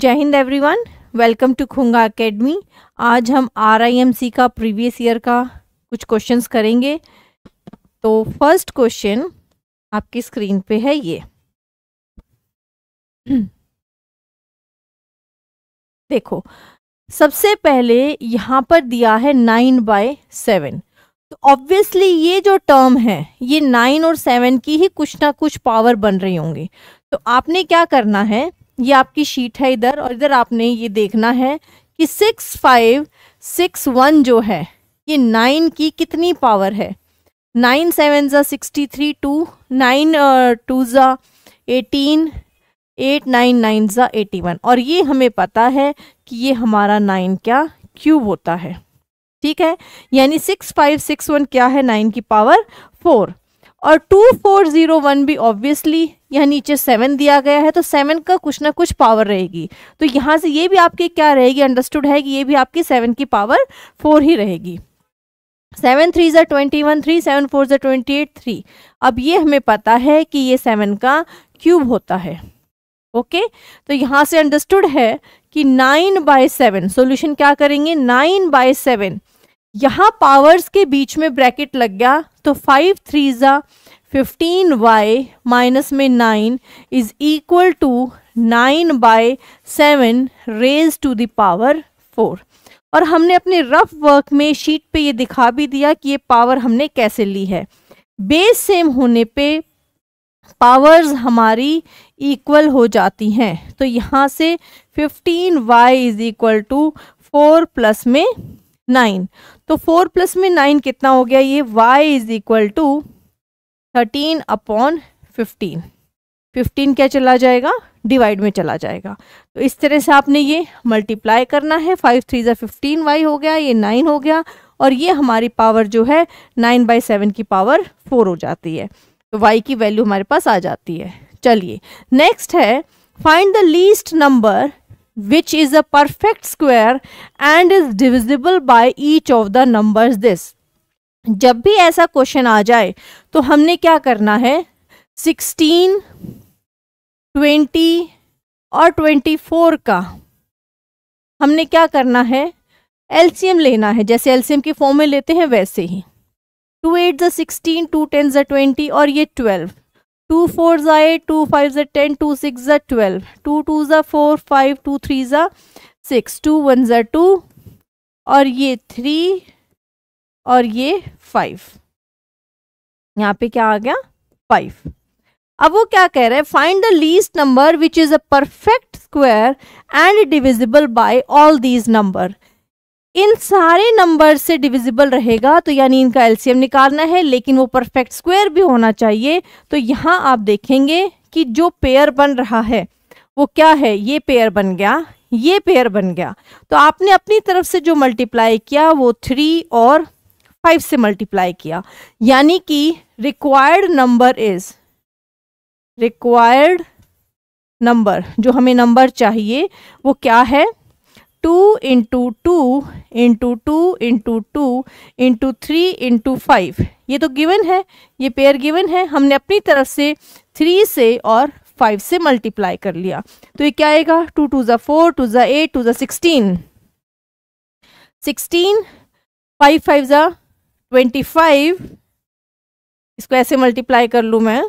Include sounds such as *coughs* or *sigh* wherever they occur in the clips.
जय हिंद everyone welcome to Khunga academy आज हम आरआईएमसी का प्रीवियस ईयर का कुछ क्वेश्चंस करेंगे तो फर्स्ट क्वेश्चन आपकी स्क्रीन पे है ये *clears throat* देखो सबसे पहले यहाँ पर दिया है नाइन बाय सेवन तो ऑब्वियसली ये जो टर्म है ये नाइन और सेवन की ही कुछ ना कुछ पावर बन रही होंगी तो आपने क्या करना है ये आपकी शीट है इधर और इधर आपने ये देखना है कि सिक्स फाइव सिक्स वन जो है ये नाइन की कितनी पावर है नाइन सेवन ज़ा sixty three two nine two ज़ा एटीन एट नाइन नाइन ज़ा एटी वन और ये हमें पता है कि ये हमारा नाइन क्या क्यूब होता है ठीक है यानी सिक्स फाइव सिक्स वन क्या है नाइन की पावर फोर और टू फोर ज़ीरो वन भी ऑब्वियसली यहाँ नीचे सेवन दिया गया है तो सेवन का कुछ ना कुछ पावर रहेगी तो यहाँ से ये भी आपकी क्या रहेगी अंडरस्टूड है कि ये भी आपकी सेवन की पावर फोर ही रहेगी सेवन थ्री ज़ा twenty one three seven four ज़ा ट्वेंटी एट थ्री अब ये हमें पता है कि ये सेवन का क्यूब होता है ओके तो यहाँ से अंडरस्टूड है कि नाइन बाय सेवन सोल्यूशन क्या करेंगे नाइन बाय सेवन यहाँ पावर्स के बीच में ब्रैकेट लग गया तो फाइव थ्री ज़ा फिफ्टीन वाई माइनस में nine is equal to nine by seven raise to the power four और हमने अपने रफ वर्क में शीट पे ये दिखा भी दिया कि ये पावर हमने कैसे ली है बेस सेम होने पे पावर्स हमारी इक्वल हो जाती हैं तो यहाँ से fifteen y is equal to four plus में नाइन तो फोर प्लस में नाइन कितना हो गया ये y is equal to thirteen upon fifteen fifteen क्या चला जाएगा डिवाइड में चला जाएगा तो इस तरह से आपने ये मल्टीप्लाई करना है फाइव थ्री ज़ा फिफ्टीन वाई हो गया ये नाइन हो गया और ये हमारी पावर जो है नाइन बाई सेवन की पावर फोर हो जाती है तो वाई की वैल्यू हमारे पास आ जाती है चलिए नेक्स्ट है find the least number which is a perfect square and is divisible by each of the numbers this जब भी ऐसा क्वेश्चन आ जाए तो हमने क्या करना है सिक्सटीन ट्वेंटी और ट्वेंटी फोर का हमने क्या करना है एलसीएम लेना है जैसे एलसीएम की फॉर्म में लेते हैं वैसे ही टू एट ज सिक्सटीन टू टेन ज ट्वेंटी और ये ट्वेल्व टू फोर ज़ा एट टू फाइव ज टेन टू सिक्स ज ट्वेल्व टू टू ज़ा फोर फाइव टू थ्री ज़ा सिक्स टू वन ज़ा टू और ये थ्री और ये फाइव यहाँ पे क्या आ गया फाइव अब वो क्या कह रहे हैं find the least number which is a perfect square and divisible by all these number इन सारे नंबर से डिविजिबल रहेगा तो यानी इनका एलसीएम निकालना है लेकिन वो परफेक्ट स्क्वायर भी होना चाहिए तो यहां आप देखेंगे कि जो पेयर बन रहा है वो क्या है ये पेयर बन गया ये पेयर बन गया तो आपने अपनी तरफ से जो मल्टीप्लाई किया वो थ्री और फाइव से मल्टीप्लाई किया यानी कि required number is required number जो हमें नंबर चाहिए वो क्या है two into two into two into two into three into five ये तो गिवन है ये पेयर गिवन है हमने अपनी तरफ से थ्री से और फाइव से मल्टीप्लाई कर लिया तो ये क्या आएगा टू टू ज़ा फोर टू ज़ा एट टू ज़ा सिक्सटीन सिक्सटीन फाइव फाइव ज़ा ट्वेंटी फाइव इसको ऐसे मल्टीप्लाई कर लूँ मैं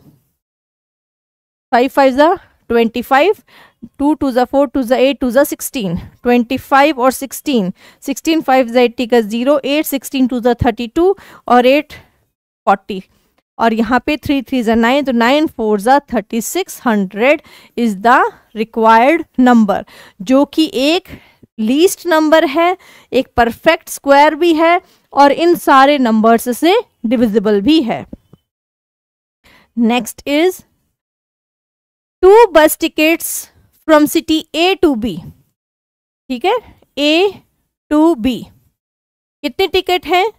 फाइव फाइव ज़ा ट्वेंटी फाइव टू टू ज़ा फोर टू ज़ा एट टू ज़ा सिक्सटीन ट्वेंटी फाइव और सिक्सटीन सिक्सटीन फाइव ज़ा एट्टी का ज़ीरो एट सिक्सटीन टू ज़ा थर्टी टू और एट फोर्टी और यहाँ पे थ्री थ्री ज़ा नाइन तो नाइन फोर ज़ा thirty six hundred is the required number जो कि एक लीस्ट नंबर है एक परफेक्ट स्क्वायर भी है और इन सारे नंबर्स से डिविजिबल भी है next is two bus tickets from city A to B ठीक है ए टू बी कितने टिकट हैं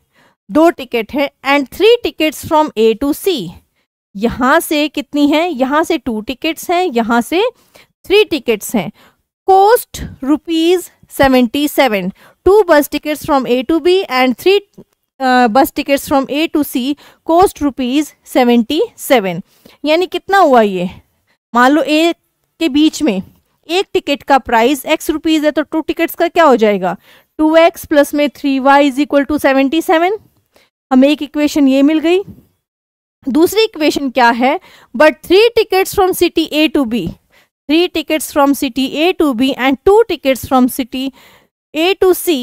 दो टिकट हैं and three tickets from A to C यहां से कितनी हैं यहां से टू टिकट्स हैं यहां से थ्री टिकट्स हैं cost rupees seventy seven two bus from from A to B and three bus tickets from A to C cost rupees seventy seven यानी कितना हुआ ये मान लो ए के बीच में एक टिकट का प्राइस एक्स रुपीज़ है तो टू टिकट्स का क्या हो जाएगा टू एक्स प्लस में three y is equal to seventy seven हमें एक इक्वेशन ये मिल गई दूसरी इक्वेशन क्या है but three tickets from city A to B three tickets from city A to B and two two tickets city A to C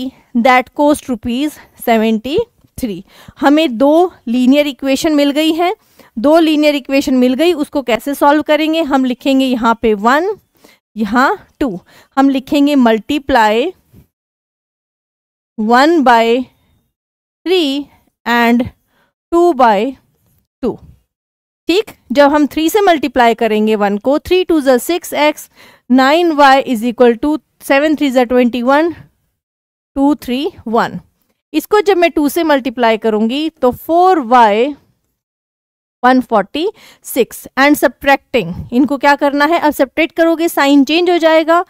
that cost rupees seventy three हमें दो linear equation मिल गई है दो linear equation मिल गई उसको कैसे सॉल्व करेंगे हम लिखेंगे यहाँ पे वन यहाँ टू हम लिखेंगे multiply one by three and two by two ठीक जब हम थ्री से मल्टीप्लाई करेंगे वन को थ्री टू जो six x nine y is equal to seven three जो twenty one two three one इसको जब मैं टू से मल्टीप्लाई करूंगी तो four y one forty six and subtracting इनको क्या करना है अब सब्ट्रैक्ट करोगे साइन चेंज हो जाएगा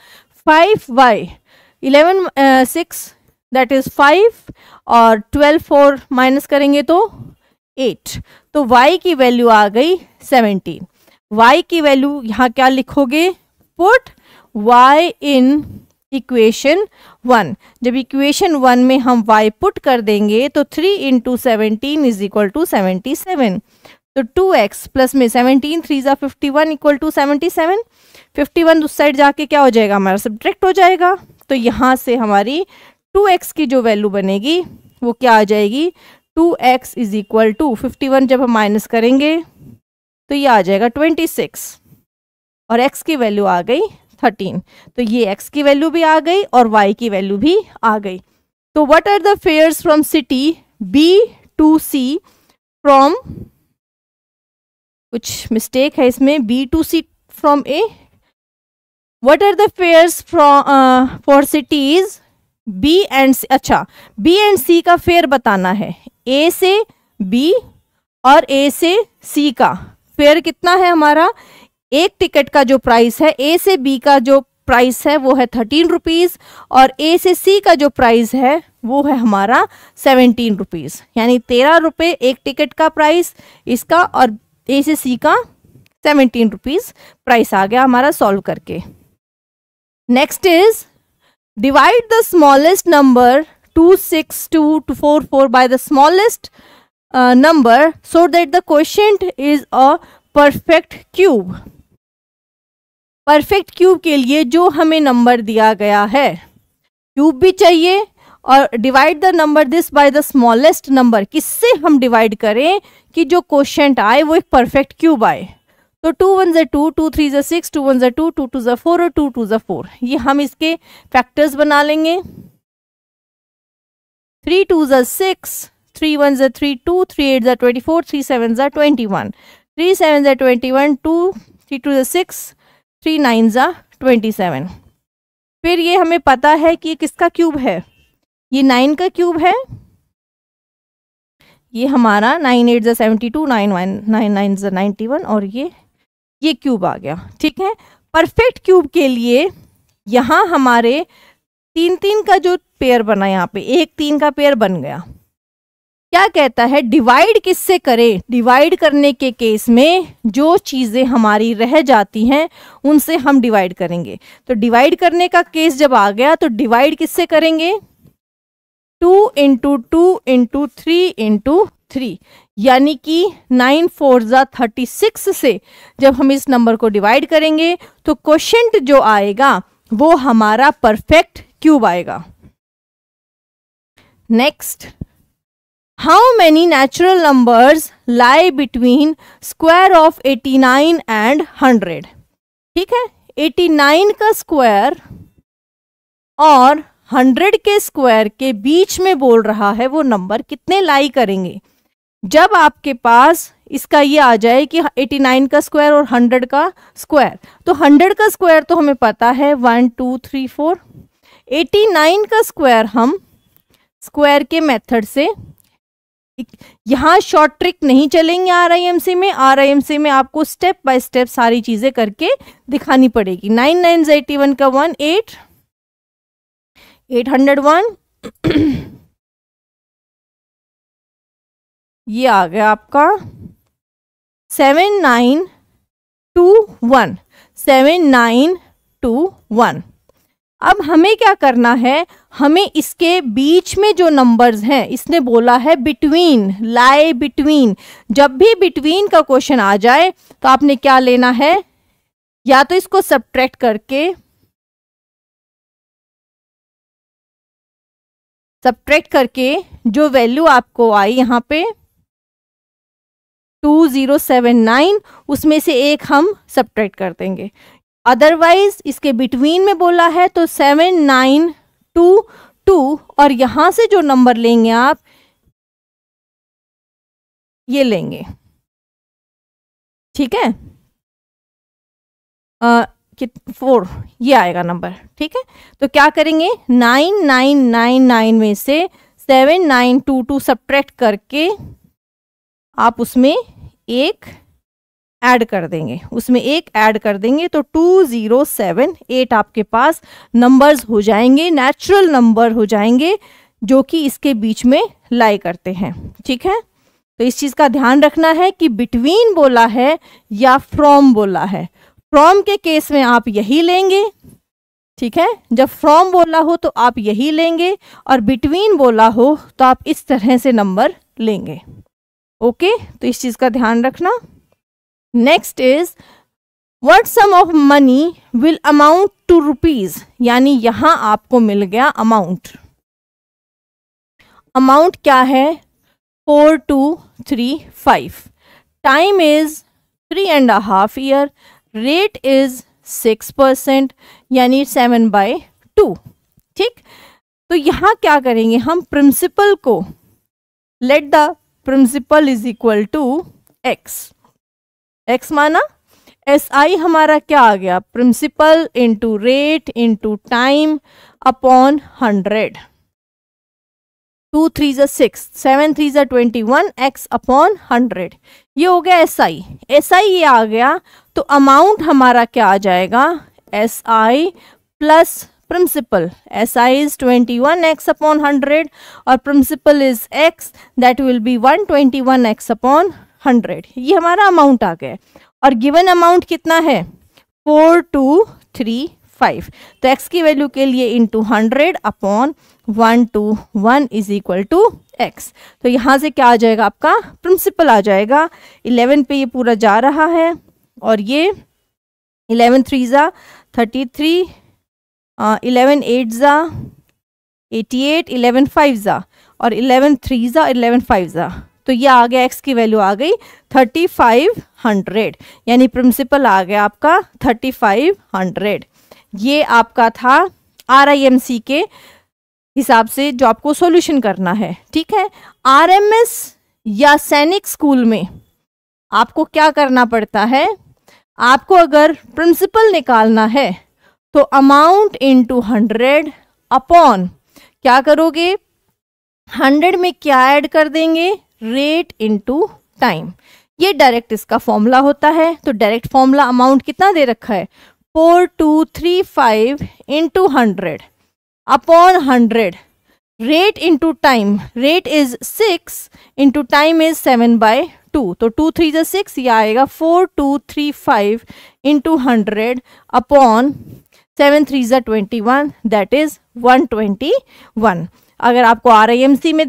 five y eleven six that is five और ट्वेल्व फोर माइनस करेंगे तो एट तो y की वैल्यू आ गई सेवेंटीन y की वैल्यू यहाँ क्या लिखोगे put y in equation one जब इक्वेशन वन में हम y पुट कर देंगे तो three into seventeen is equal to seventy seven तो टू एक्स प्लस में सेवनटीन थ्री ज़ा fifty one equal to seventy seven fifty one उस साइड जाके क्या हो जाएगा हमारा सब्ट्रैक्ट हो जाएगा तो यहाँ से हमारी टू एक्स की जो वैल्यू बनेगी वो क्या आ जाएगी two x is equal to fifty one जब हम माइनस करेंगे तो ये आ जाएगा ट्वेंटी सिक्स और एक्स की वैल्यू आ गई थर्टीन तो ये एक्स की वैल्यू भी आ गई और वाई की वैल्यू भी आ गई तो what are the fares from city B to C from कुछ मिस्टेक है इसमें B to C from A what are the fares from for cities B and अच्छा बी एंड सी का फेयर बताना है ए से बी और ए से सी का फेयर कितना है हमारा एक टिकट का जो प्राइस है ए से बी का जो प्राइस है वो है थर्टीन रुपीज़ और ए से सी का जो प्राइस है वो है हमारा सेवेंटीन रुपीज़ यानी तेरह रुपये एक टिकट का प्राइस इसका और ए से सी का सेवनटीन रुपीज़ प्राइस आ गया हमारा सॉल्व करके next is divide the smallest number to by the smallest uh, number so that the quotient is a perfect cube perfect cube के लिए जो हमें नंबर दिया गया है क्यूब भी चाहिए और divide the number this by the smallest number किससे हम डिवाइड करें कि जो क्वेश्चन आए वो एक परफेक्ट क्यूब आए तो टू वन जो टू टू थ्री ज़ा सिक्स टू वन ज़ा टू टू टू जो फोर और टू टू जो फोर ये हम इसके फैक्टर्स बना लेंगे three twos are six three one जो थ्री टू थ्री एट ज़ा ट्वेंटी फोर थ्री सेवन ज़ा ट्वेंटी वन थ्री सेवन जो twenty one two three two जो सिक्स थ्री नाइन ज़ा ट्वेंटी सेवन फिर ये हमें पता है कि ये किसका क्यूब है ये नाइन का क्यूब है ये हमारा नाइन एट जो seventy two nine one nine nine ज़ा नाइन्टी वन और ये ये क्यूब आ गया ठीक है परफेक्ट क्यूब के लिए यहाँ हमारे तीन तीन का जो पेयर बना यहाँ पे एक तीन का पेयर बन गया क्या कहता है डिवाइड किससे करें डिवाइड करने के केस में जो चीज़ें हमारी रह जाती हैं उनसे हम डिवाइड करेंगे तो डिवाइड करने का केस जब आ गया तो डिवाइड किससे करेंगे two into two into three into three यानी कि नाइन फोर ज़ा थर्टी सिक्स से जब हम इस नंबर को डिवाइड करेंगे तो क्वेश्चन जो आएगा वो हमारा परफेक्ट क्यूब आएगा next how many natural numbers lie between square of 89 and hundred ठीक है 89 का स्क्वायर और 100 के स्क्वायर के बीच में बोल रहा है वो नंबर कितने लाई करेंगे जब आपके पास इसका ये आ जाए कि 89 का स्क्वायर और 100 का स्क्वायर तो 100 का स्क्वायर तो हमें पता है वन टू थ्री फोर 89 का स्क्वायर हम स्क्वायर के मेथड से यहाँ शॉर्ट ट्रिक नहीं चलेंगे आर आई एम सी में आर आई एम सी में आपको स्टेप बाय स्टेप सारी चीज़ें करके दिखानी पड़ेगी नाइन नाइन एटी वन का one eight eight hundred one ये आ गया आपका seven nine two one seven nine two one अब हमें क्या करना है हमें इसके बीच में जो नंबर्स हैं इसने बोला है बिटवीन लाई बिटवीन जब भी बिटवीन का क्वेश्चन आ जाए तो आपने क्या लेना है या तो इसको सब्ट्रैक्ट करके सब्ट्रैक्ट करके जो वैल्यू आपको आई यहां पे 2079 उसमें से एक हम सब्ट्रैक्ट कर देंगे अदरवाइज इसके बिटवीन में बोला है तो सेवन नाइन टू टू और यहां से जो नंबर लेंगे आप ये लेंगे ठीक है आ, फोर ये आएगा नंबर ठीक है तो क्या करेंगे नाइन नाइन नाइन नाइन में से seven nine two two subtract करके आप उसमें एक ऐड कर देंगे उसमें एक ऐड कर देंगे तो टू ज़ीरो सेवन एट आपके पास नंबर्स हो जाएंगे नेचुरल नंबर हो जाएंगे जो कि इसके बीच में लाई करते हैं ठीक है तो इस चीज़ का ध्यान रखना है कि बिटवीन बोला है या फ्रॉम बोला है फ्रॉम के केस में आप यही लेंगे ठीक है जब फ्रॉम बोला हो तो आप यही लेंगे और बिटवीन बोला हो तो आप इस तरह से नंबर लेंगे ओके तो इस चीज़ का ध्यान रखना next is what sum of money will amount to rupees यानी यहां आपको मिल गया अमाउंट अमाउंट क्या है four two three five time is three and a half year rate is six percent यानी सेवन बाय टू ठीक तो यहां क्या करेंगे हम प्रिंसिपल को let the principal is equal to x x माना एस आई हमारा क्या आ गया principal into rate into time upon hundred two three ज़ा सिक्स सेवन थ्री ज़ा twenty one x upon hundred ये हो गया एस आई एस आई ये आ गया तो अमाउंट हमारा क्या आ जाएगा S I plus principal S I is twenty one x upon hundred और principal is x that will be one twenty one x upon hundred ये हमारा अमाउंट आ गया और गिवन अमाउंट कितना है फोर टू थ्री फाइव तो x की value के लिए into hundred upon one two one is equal to x तो यहाँ से क्या आ जाएगा आपका प्रिंसिपल आ जाएगा इलेवन पे ये पूरा जा रहा है और ये इलेवन थ्री ज़ा थर्टी थ्री इलेवन एट ज़ा एटी एट इलेवन फाइव ज़ा और इलेवन थ्री ज़ा इलेवन फाइव ज़ा तो ये आ गया एक्स की वैल्यू आ गई थर्टी फाइव हंड्रेड यानी प्रिंसिपल आ गया आपका थर्टी फाइव हंड्रेड ये आपका था आर आई एम सी के हिसाब से जो आपको सॉल्यूशन करना है ठीक है आर एम एस या सैनिक स्कूल में आपको क्या करना पड़ता है आपको अगर प्रिंसिपल निकालना है तो अमाउंट इनटू हंड्रेड अपॉन क्या करोगे हंड्रेड में क्या ऐड कर देंगे रेट इनटू टाइम ये डायरेक्ट इसका फॉर्मूला होता है तो डायरेक्ट फॉर्मूला अमाउंट कितना दे रखा है four two three five into hundred upon hundred rate into time rate is six into time is seven by two तो टू थ्री जो सिक्स ये आएगा four two three five into hundred upon seven three जो twenty one that is one twenty one अगर आपको are I M सी में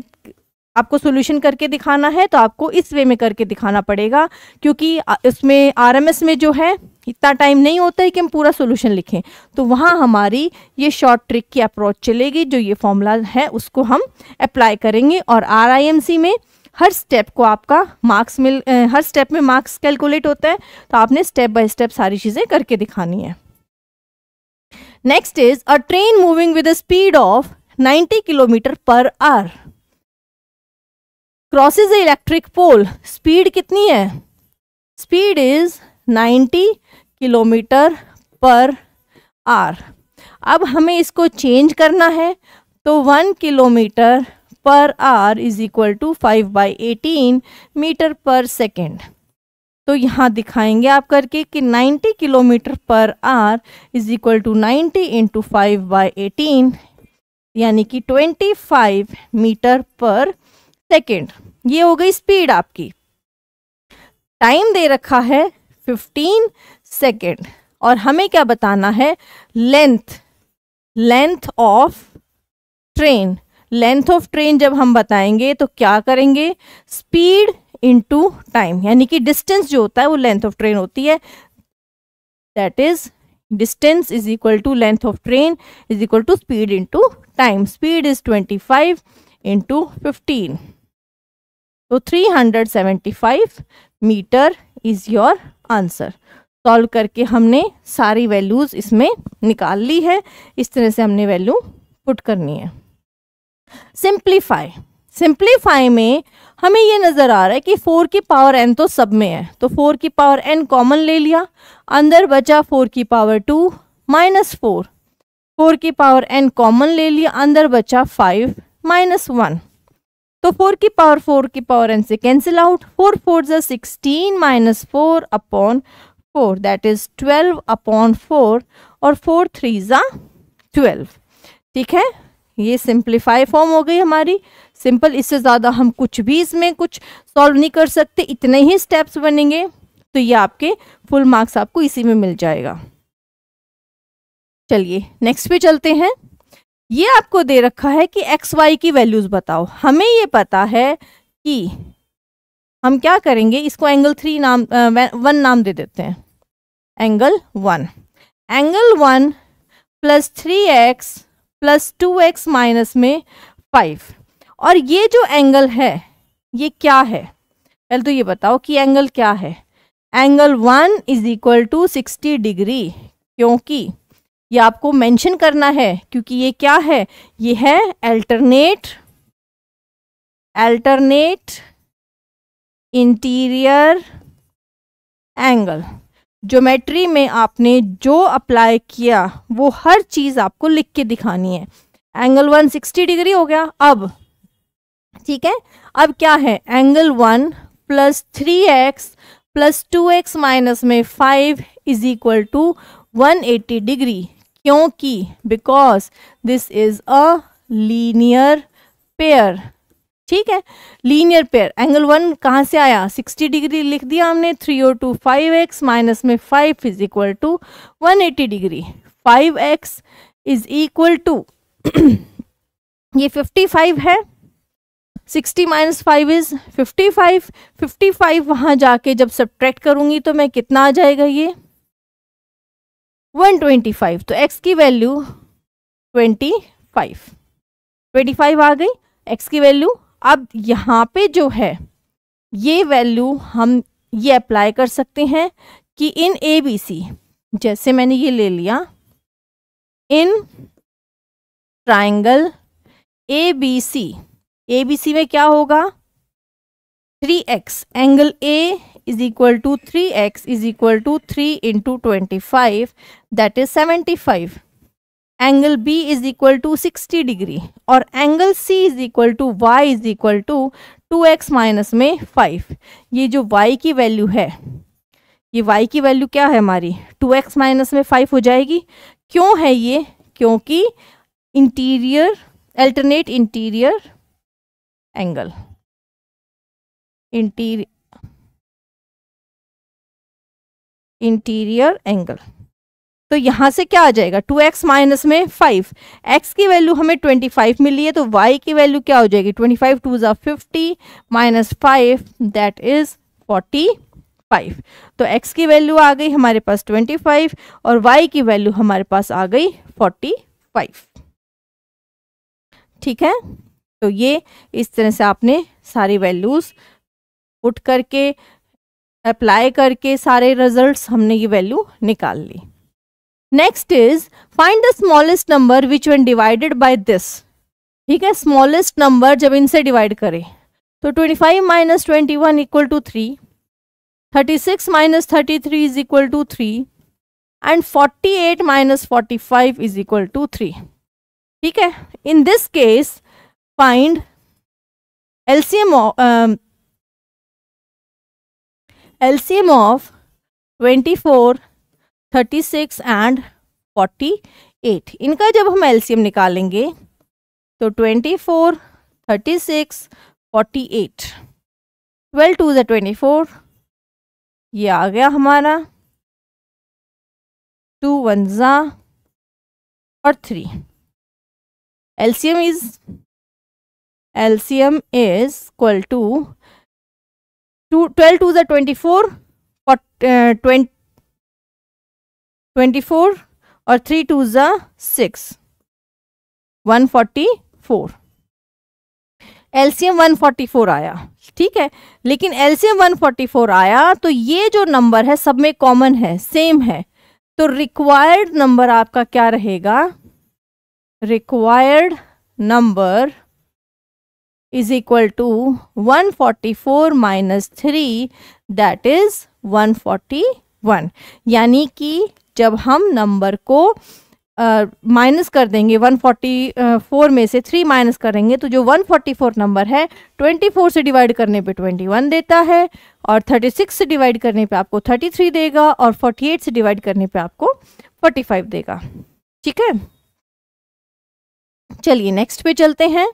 आपको solution करके दिखाना है तो आपको इस वे में करके दिखाना पड़ेगा क्योंकि इसमें आरएमएस में जो है इतना टाइम नहीं होता है कि हम पूरा सोल्यूशन लिखें तो वहाँ हमारी ये शॉर्ट ट्रिक की अप्रोच चलेगी जो ये फॉर्मूला है उसको हम अप्लाई करेंगे और आर में हर स्टेप को आपका मार्क्स मिल हर स्टेप में मार्क्स कैलकुलेट होता है तो आपने स्टेप बाय स्टेप सारी चीज़ें करके दिखानी है next is a train moving with speed of 90 kilometre per hour crosses electric pole speed कितनी है speed is 90 kilometre per hour अब हमें इसको चेंज करना है तो one kilometre per hour is equal to five by eighteen metre per second तो यहाँ दिखाएंगे आप करके कि 90 kilometre per hour is equal to 90 into five by eighteen यानी कि 25 मीटर पर सेकेंड ये हो गई स्पीड आपकी टाइम दे रखा है फिफ्टीन सेकेंड और हमें क्या बताना है length length of train length of train जब हम बताएंगे तो क्या करेंगे स्पीड इनटू टाइम यानी कि डिस्टेंस जो होता है वो लेंथ ऑफ ट्रेन होती है that is distance is equal to length of train is equal to speed into time speed is twenty five into fifteen तो 375 metre is your answer solve करके हमने सारी वैल्यूज़ इसमें निकाल ली है इस तरह से हमने वैल्यू पुट करनी है सिंप्लीफाई सिंप्लीफाई में हमें ये नज़र आ रहा है कि फोर की पावर एन तो सब में है तो फोर की पावर एन कॉमन ले लिया अंदर बचा फोर की power two minus four four की पावर एन कॉमन ले लिया अंदर बचा फाइव माइनस वन तो फोर की पावर फोर की पावर एन से कैंसिल आउट फोर फोर जो sixteen minus four upon four that is twelve upon four और फोर थ्री ज़ा ट्वेल्व ठीक है ये सिंप्लीफाई फॉर्म हो गई हमारी सिंपल इससे ज़्यादा हम कुछ भी इसमें कुछ सॉल्व नहीं कर सकते इतने ही स्टेप्स बनेंगे तो ये आपके फुल मार्क्स आपको इसी में मिल जाएगा चलिए नेक्स्ट पे चलते हैं ये आपको दे रखा है कि एक्स वाई की वैल्यूज़ बताओ हमें ये पता है कि हम क्या करेंगे इसको एंगल थ्री नाम वन नाम दे देते हैं angle one angle one plus three x plus two x minus में फाइव और ये जो एंगल है ये क्या है पहले तो ये बताओ कि एंगल क्या है angle one is equal to sixty degree क्योंकि ये आपको मेंशन करना है क्योंकि ये क्या है ये है alternate alternate interior angle geometry में आपने जो अप्लाई किया वो हर चीज़ आपको लिख के दिखानी है एंगल 160 डिग्री हो गया अब ठीक है अब क्या है angle one plus three x plus two x minus में five is equal to 180 degree क्योंकि because this is a linear pair ठीक है लीनियर पेयर एंगल वन कहाँ से आया 60 डिग्री लिख दिया हमने three o two five x minus में five is equal to one eighty degree five x is equal to ये 55 है 60 माइनस फाइव इज 55 55 फाइव वहाँ जाके जब सब्ट्रैक्ट करूँगी तो मैं कितना आ जाएगा ये 125 तो x की वैल्यू 25 25 आ गई x की वैल्यू अब यहाँ पे जो है ये वैल्यू हम ये अप्लाई कर सकते हैं कि इन ए बी सी जैसे मैंने ये ले लिया in triangle A B C A B C में क्या होगा three x angle A is equal to three x is equal to three in two twenty five that is seventy five angle B is equal to sixty degree और angle C is equal to y is equal to two x minus में five ये जो Y की value है ये Y की value क्या है हमारी टू एक्स माइनस में फाइव हो जाएगी क्यों है ये क्योंकि interior alternate interior angle interior interior angle तो यहाँ से क्या आ जाएगा टू एक्स माइनस में फाइव एक्स की वैल्यू हमें ट्वेंटी फाइव मिली है तो y की वैल्यू क्या हो जाएगी 25 फाइव टू जो fifty minus five that is forty तो एक्स की वैल्यू आ गई हमारे पास ट्वेंटी फाइव और वाई की वैल्यू हमारे पास आ गई फोर्टी फाइव ठीक है तो ये इस तरह से आपने सारी वैल्यूज़ उठ करके अप्लाई करके सारे रिजल्ट्स हमने ये वैल्यू निकाल ली next is find the smallest number which one divided by this ठीक है स्मॉलेस्ट नंबर जब इनसे डिवाइड करें तो twenty five minus twenty one equal to three thirty six minus thirty three is equal to three and forty eight minus forty five is equal to three ठीक है in this case find LCM LCM of 24, 36 and 48 इनका जब हम LCM निकालेंगे तो 24, 36, 48 12 to ज़ twenty four ये आ गया हमारा टू वन ज़ा और three LCM is LCM is equal to two, 12 to the 24 or uh, 20, 24 or 3 to the 6 144 LCM 144 आया ठीक है लेकिन एल्सियम 144 आया तो ये जो नंबर है सब में कॉमन है सेम है तो रिक्वायर्ड नंबर आपका क्या रहेगा required number is equal to 144 minus three that is 141 यानी कि जब हम नंबर को माइनस uh, कर देंगे 144 में से 3 माइनस करेंगे तो जो 144 नंबर है 24 से डिवाइड करने पे 21 देता है और 36 से डिवाइड करने पे आपको 33 देगा और 48 से डिवाइड करने पे आपको 45 देगा ठीक है चलिए नेक्स्ट पे चलते हैं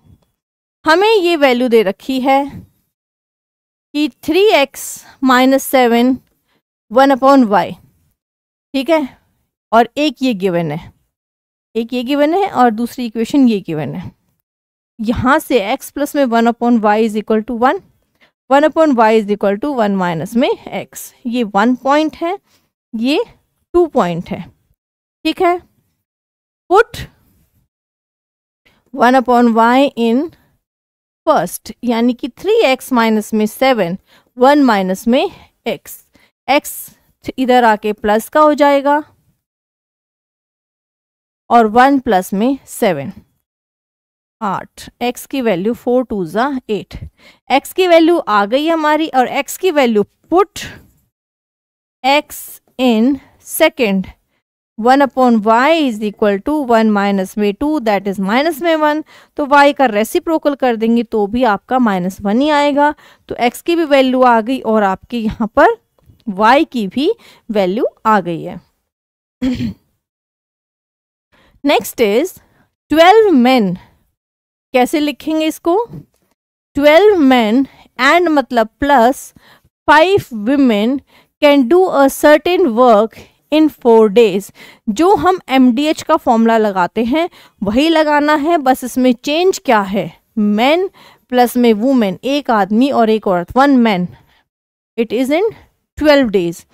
हमें ये वैल्यू दे रखी है कि three x minus seven one upon y ठीक है और एक ये गिवन है एक ये गिवन है और दूसरी इक्वेशन ये गिवन है यहाँ से x प्लस में one upon y is equal to one one upon y is equal to one minus में x ये वन पॉइंट है ये टू पॉइंट है ठीक है put one upon y in first यानी कि थ्री एक्स माइनस में सेवन वन माइनस में एक्स एक्स इधर आके प्लस का हो जाएगा और वन प्लस में सेवन आठ एक्स की वैल्यू फोर टू ज़ा एट एक्स की वैल्यू आ गई हमारी और एक्स की value put x in second one upon y is equal to one minus में टू दैट इज माइनस में वन तो वाई का रेसिप्रोकल कर देंगे तो भी आपका माइनस वन ही आएगा तो एक्स की भी वैल्यू आ गई और आपके यहाँ पर वाई की भी वैल्यू आ गई है नेक्स्ट इज ट्वेल्व मैन कैसे लिखेंगे इसको ट्वेल्व मैन एंड मतलब plus five women can do a certain work in four days जो हम एम डी एच का फॉर्मूला लगाते हैं वही लगाना है बस इसमें चेंज क्या है मैन प्लस में वुमेन एक आदमी और एक औरत one man it is in twelve days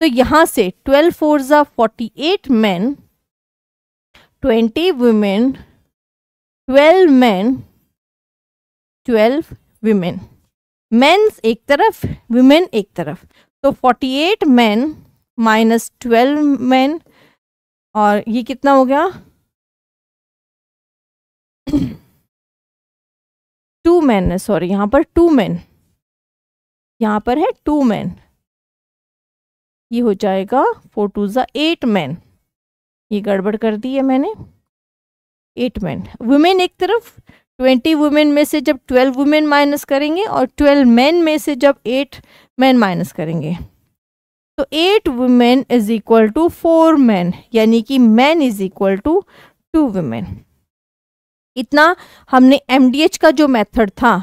तो यहां से ट्वेल्व फोर ज़ा forty eight man twenty women twelve man twelve women mens एक तरफ वुमेन एक तरफ तो forty eight man minus twelve man और ये कितना हो गया *clears throat* टू मैन है सॉरी यहाँ पर टू मैन यहाँ पर है टू मैन ये हो जाएगा फोर टू ज एट मैन ये गड़बड़ कर दी है मैंने एट मैन वुमेन एक तरफ ट्वेंटी वुमेन में से जब ट्वेल्व वुमेन माइनस करेंगे और ट्वेल्व मैन में से जब एट मैन माइनस करेंगे तो eight women is equal to four man यानी कि man is equal to two women इतना हमने एम का जो मेथड था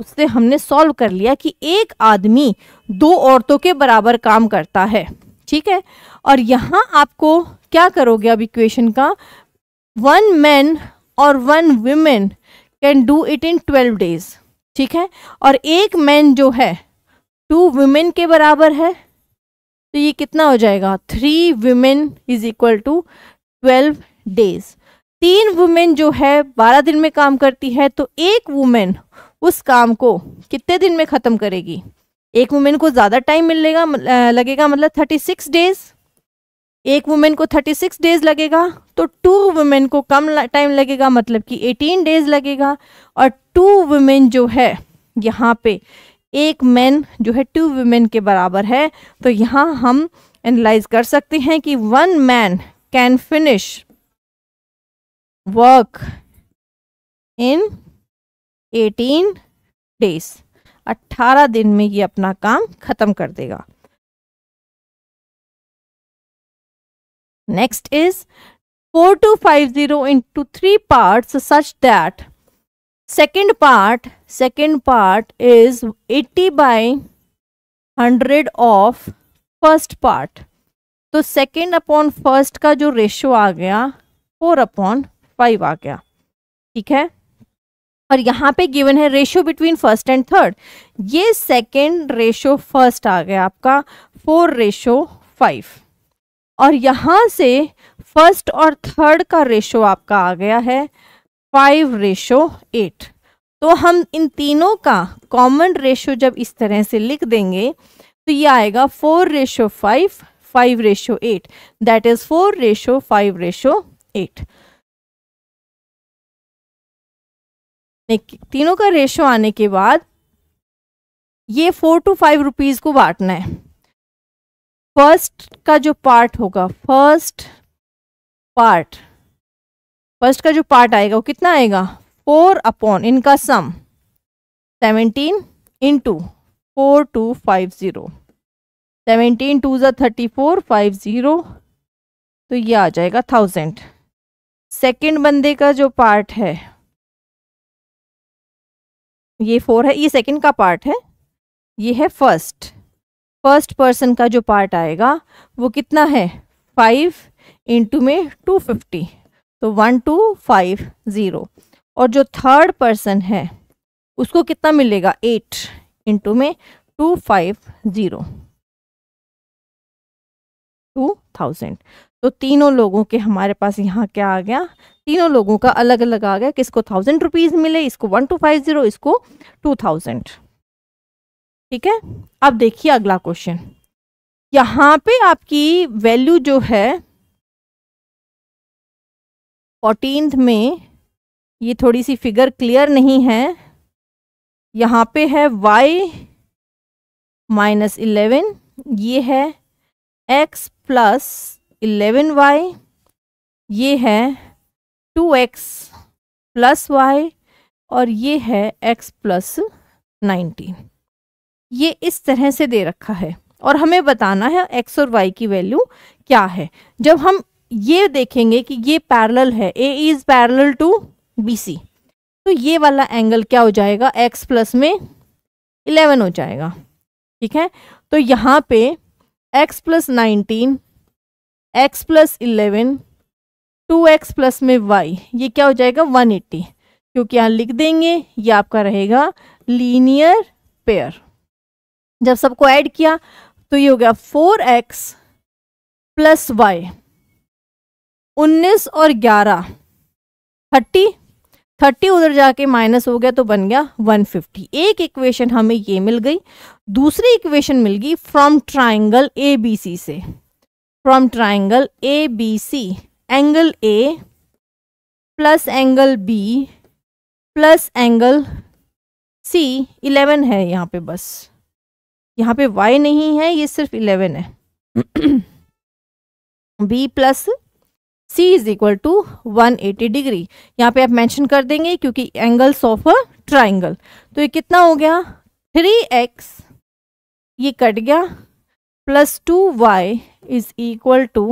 उससे हमने सॉल्व कर लिया कि एक आदमी दो औरतों के बराबर काम करता है ठीक है और यहाँ आपको क्या करोगे अब इक्वेशन का वन मैन और one women can do it in twelve days ठीक है और एक मैन जो है टू वुमेन के बराबर है तो ये कितना हो जाएगा three women is equal to twelve days तीन वुमेन जो है बारह दिन में काम करती है तो एक वुमेन उस काम को कितने दिन में ख़त्म करेगी एक वुमेन को ज़्यादा टाइम मिलेगा लगेगा मतलब थर्टी सिक्स डेज एक वुमेन को थर्टी सिक्स डेज लगेगा तो टू वुमेन को कम टाइम लगेगा मतलब कि एटीन डेज लगेगा और टू वुमेन जो है यहाँ पे एक मैन जो है टू वुमेन के बराबर है तो यहाँ हम एनालाइज कर सकते हैं कि one man can finish work in 18 days 18 दिन में ये अपना काम खत्म कर देगा next is four two five in two three part such that second part second part is eighty by hundred of first part तो सेकेंड अपॉन फर्स्ट का जो रेशो आ गया फोर अपॉन फाइव आ गया ठीक है और यहाँ पे गिवन है ratio between first and third ये सेकेंड रेशो फर्स्ट आ गया आपका फोर रेशो फाइव और यहाँ से फर्स्ट और थर्ड का रेशो आपका आ गया है फाइव रेशो एट तो हम इन तीनों का कॉमन रेशो जब इस तरह से लिख देंगे तो ये आएगा four ratio five five ratio eight that is four ratio five ratio eight तीनों का रेशो आने के बाद ये फोर टू फाइव रुपीज़ को बांटना है फर्स्ट का जो पार्ट होगा फर्स्ट पार्ट फर्स्ट का जो पार्ट आएगा वो कितना आएगा फोर अपॉन इनका sum seventeen into four two five zero seventeen two ज़ा थर्टी फोर फाइव ज़ीरो तो ये आ जाएगा थाउजेंड सेकेंड बंदे का जो पार्ट है ये फोर है ये सेकेंड का पार्ट है ये है फर्स्ट फर्स्ट पर्सन का जो पार्ट आएगा वो कितना है फाइव इंटू में टू फिफ्टी तो वन टू फाइव ज़ीरो और जो थर्ड पर्सन है उसको कितना मिलेगा एट इंटू में two five zero two thousand तो तीनों लोगों के हमारे पास यहाँ क्या आ गया तीनों लोगों का अलग अलग आ गया किसको थाउजेंड रुपीज़ मिले इसको वन टू फाइव ज़ीरो इसको टू थाउजेंड ठीक है अब देखिए अगला क्वेश्चन यहाँ पे आपकी वैल्यू जो है फोर्टीन में ये थोड़ी सी फिगर क्लियर नहीं है यहाँ पे है y माइनस इलेवन ये है x प्लस इलेवन वाई ये है टू एक्स प्लस वाई और ये है x प्लस नाइन्टीन ये इस तरह से दे रखा है और हमें बताना है x और y की वैल्यू क्या है जब हम ये देखेंगे कि ये पैरल है A is parallel to B C तो ये वाला एंगल क्या हो जाएगा एक्स प्लस में इलेवन हो जाएगा ठीक है तो यहाँ पे x plus nineteen x plus eleven two x plus में वाई ये क्या हो जाएगा वन एट्टी क्योंकि यहाँ लिख देंगे ये आपका रहेगा लीनियर पेयर जब सबको ऐड किया तो ये हो गया फोर एक्स प्लस वाई उन्नीस और ग्यारह थर्टी थर्टी उधर जाके माइनस हो गया तो बन गया वन फिफ्टी एक इक्वेशन हमें ये मिल गई दूसरी इक्वेशन मिल गई from triangle A B C से from triangle A B C angle A plus angle B plus angle C eleven है यहाँ पे बस यहाँ पे वाई नहीं है ये सिर्फ इलेवन है B *clears throat* plus C is equal to eighty degree यहाँ पे आप मेंशन कर देंगे क्योंकि एंगल्स ऑफ अ ट्राइंगल तो ये कितना हो गया एक्स ये कट गया plus two y is equal to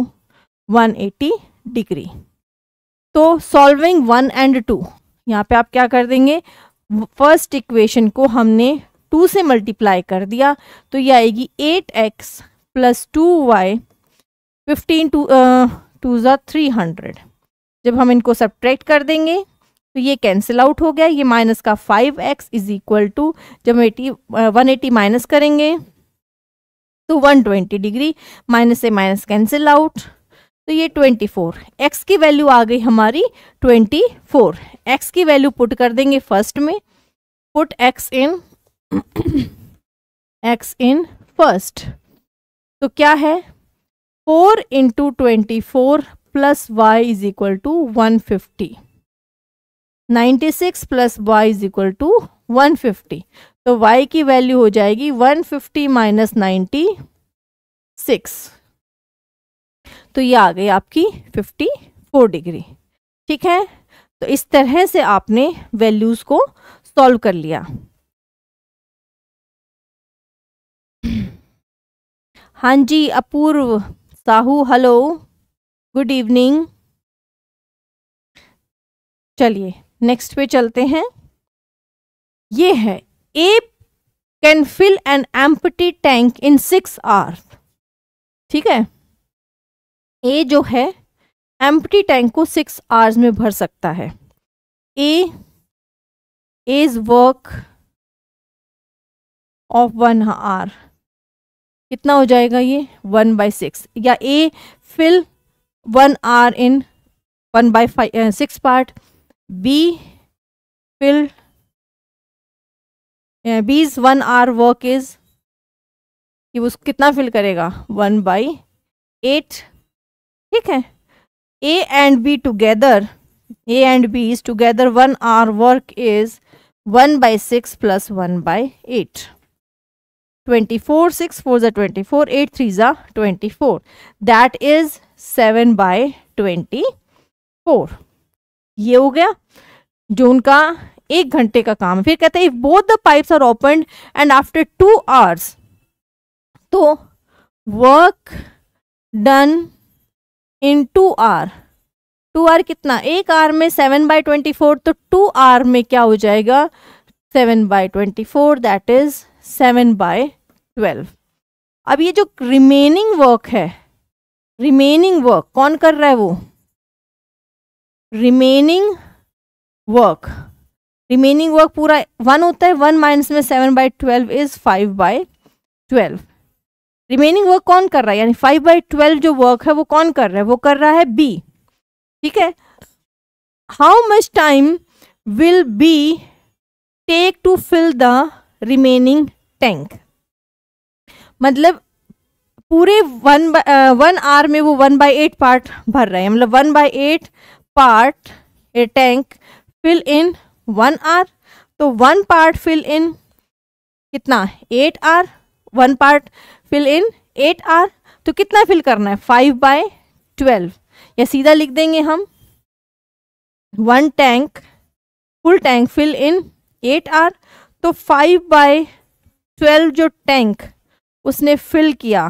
180 degree तो सॉल्विंग वन एंड टू यहाँ पे आप क्या कर देंगे फर्स्ट इक्वेशन को हमने टू से मल्टीप्लाई कर दिया तो ये आएगी eight x plus two y fifteen two two ज़ा थ्री हंड्रेड जब हम इनको सब्ट्रैक्ट कर देंगे तो ये कैंसिल आउट हो गया ये माइनस का five x is equal to जब एटी वन एटी माइनस करेंगे तो वन ट्वेंटी डिग्री माइनस से माइनस कैंसिल आउट तो ये ट्वेंटी फोर एक्स की वैल्यू आ गई हमारी ट्वेंटी फोर एक्स की वैल्यू पुट कर देंगे फर्स्ट में put x in x in first तो क्या है four into twenty four plus y is equal to one fifty ninety six plus y is equal to one fifty तो y की value हो जाएगी one fifty minus ninety six तो ये आ गई आपकी फिफ्टी फोर डिग्री ठीक है तो इस तरह से आपने वैल्यूज़ को सॉल्व कर लिया हाँ जी Apurva Sahu hello good evening चलिए नेक्स्ट पे चलते हैं ये है A can fill an empty tank in six hours ठीक है ए जो है एम्पटी टैंक को सिक्स आवर्स में भर सकता है A as work of one hour कितना हो जाएगा ये वन बाई सिक्स या A fill one hour in one by five six part B fill B's one hour work is कि वो कितना फिल करेगा वन बाई एट ठीक है A and B together A and B is together one hour work is one by six plus one by eight twenty four six 24 6 4s are 24 8 3s are 24 that is 7 by 24 ये हो गया जो उनका एक घंटे का काम फिर कहते हैं if both the pipes are open and after two hours तो work done in two hour two hour कितना एक आर में सेवन बाय ट्वेंटी फोर तो टू आर में क्या हो जाएगा seven by twenty four that is seven by twelve अब ये जो रिमेनिंग वर्क है रिमेनिंग वर्क कौन कर रहा है वो रिमेनिंग वर्क रिमेनिंग वर्क पूरा वन होता है वन माइनस में seven by twelve is five by twelve remaining work कौन कर रहा है यानी फाइव बाई ट्वेल्व जो वर्क है वो कौन कर रहा है वो कर रहा है बी ठीक है how much time will be take to fill the remaining tank मतलब पूरे वन वन आर में वो वन बाई एट पार्ट भर रहे हैं मतलब one by eight part A tank fill in one hour तो वन पार्ट फिल इन कितना eight hour one part fill in eight hour तो कितना फिल करना है फाइव बाय ट्वेल्व या सीधा लिख देंगे हम one tank full tank fill in eight hour तो फाइव बाय ट्वेल्व जो टैंक उसने फिल किया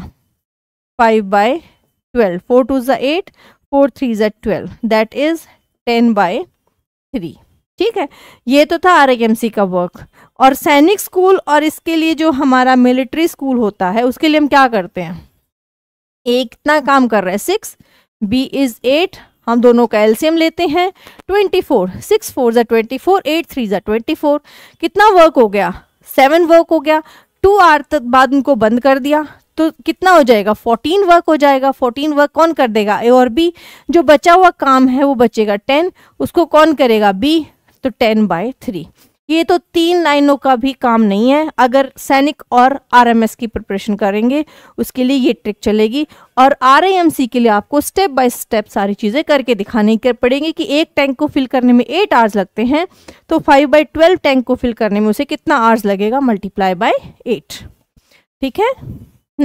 five by twelve four two ज़ा एट फोर थ्री ज़ा twelve that is ten by three ठीक है ये तो था आर का वर्क और सैनिक स्कूल और इसके लिए जो हमारा मिलिट्री स्कूल होता है उसके लिए हम क्या करते हैं ए इतना काम कर रहा है सिक्स बी इज़ एट हम दोनों का एल्सियम लेते हैं ट्वेंटी फोर सिक्स फोर ज़ा ट्वेंटी फोर एट थ्री ज़ा ट्वेंटी फोर कितना वर्क हो गया सेवन वर्क हो गया टू आर तक बाद उनको बंद कर दिया तो कितना हो जाएगा फोर्टीन वर्क हो जाएगा फोर्टीन वर्क कौन कर देगा ए और बी जो बचा हुआ काम है वो बचेगा टेन उसको कौन करेगा बी तो टेन बाय थ्री ये तो तीन लाइनों का भी काम नहीं है अगर सैनिक और आरएमएस की प्रिपरेशन करेंगे उसके लिए ये ट्रिक चलेगी और आरएएमसी के लिए आपको स्टेप बाय स्टेप सारी चीज़ें करके दिखाने कर पड़ेंगे कि एक टैंक को फिल करने में एट आवर्स लगते हैं तो फाइव बाई ट्वेल्व टैंक को फिल करने में उसे कितना आवर्स लगेगा मल्टीप्लाई बाय एट ठीक है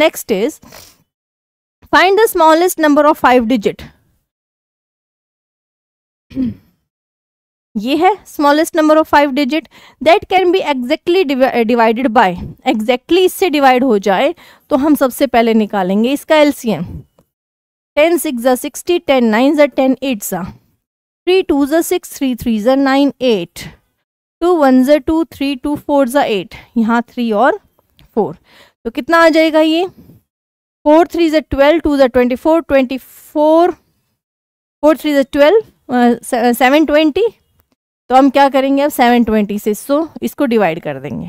next is find the smallest number of five digit ये है smallest number of five digit that can be exactly divided by exactly इससे डिवाइड हो जाए तो हम सबसे पहले निकालेंगे इसका LCM ten six sixty ten nine ज़ा टेन एट ज़ा थ्री टू ज सिक्स थ्री थ्री ज नाइन एट टू वन ज टू थ्री टू फोर ज एट यहाँ थ्री और फोर तो कितना आ जाएगा ये फोर थ्री ज ट्वेल्व टू ज twenty four twenty four four three ज ट्वेल्व सेवन ट्वेंटी तो हम क्या करेंगे अब सेवन ट्वेंटी से सो इसको डिवाइड कर देंगे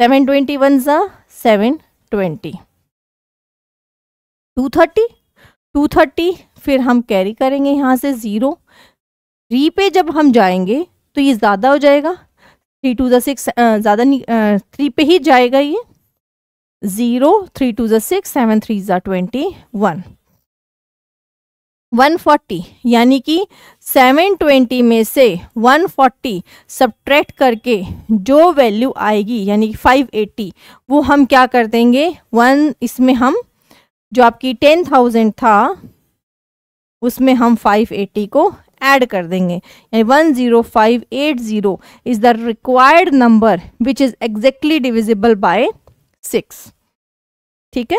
सेवन ट्वेंटी वन ज़ा seven twenty two thirty two thirty फिर हम कैरी करेंगे यहाँ से ज़ीरो थ्री पे जब हम जाएंगे तो ये ज़्यादा हो जाएगा थ्री टू ज़ा सिक्स ज़्यादा थ्री पे ही जाएगा ये ज़ीरो थ्री टू ज़ा सिक्स सेवन थ्री ज़ा ट्वेंटी वन 140 यानी कि 720 में से 140 फोर्टी सब्ट्रैक्ट करके जो वैल्यू आएगी यानी कि 580 वो हम क्या कर देंगे वन इसमें हम जो आपकी 10,000 था उसमें हम 580 को ऐड कर देंगे यानी one zero five eight zero is the required number which is exactly divisible by six ठीक है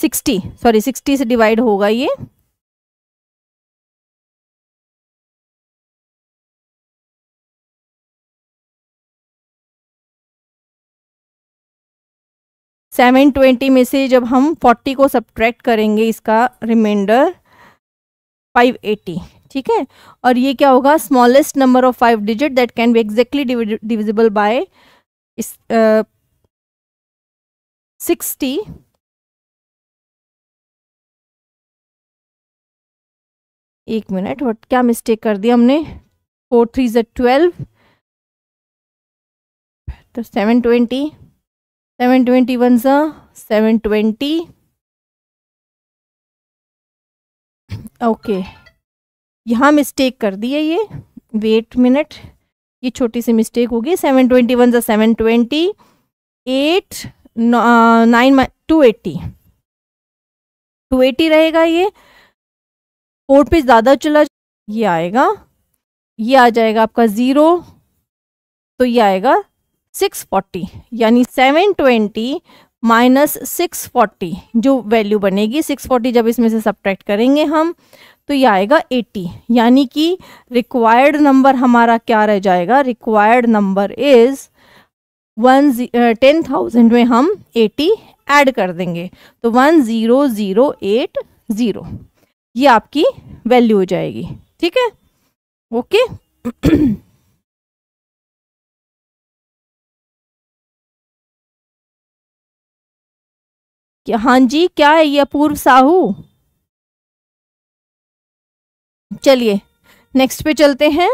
सिक्सटी सॉरी सिक्सटी से डिवाइड होगा ये सेवन ट्वेंटी में से जब हम फोर्टी को सब्ट्रैक्ट करेंगे इसका रिमाइंडर फाइव एटी ठीक है और ये क्या होगा smallest number of five digit that can be exactly divisible by इस uh, 60 एक मिनट वट क्या मिस्टेक कर दिया हमने फोर थ्री ज़ ट्वेल्व तो seven twenty seven twenty one सा सेवन ट्वेंटी ओके यहाँ मिस्टेक कर दी है ये वेट मिनट ये छोटी सी मिस्टेक होगी सेवन ट्वेंटी वन सा seven twenty eight nine two eighty two eighty रहेगा ये फोर पे ज़्यादा चला ये आएगा ये आ जाएगा आपका ज़ीरो तो ये आएगा सिक्स फोर्टी यानी seven twenty minus six forty जो वैल्यू बनेगी सिक्स फोर्टी जब इसमें से सब्ट्रैक्ट करेंगे हम तो ये आएगा एट्टी यानी कि रिक्वायर्ड नंबर हमारा क्या रह जाएगा required number is one ten thousand में हम एटी ऐड कर देंगे तो one zero zero eight zero ये आपकी वैल्यू हो जाएगी ठीक है ओके हाँ जी क्या है ये अपूर्व साहू चलिए नेक्स्ट पे चलते हैं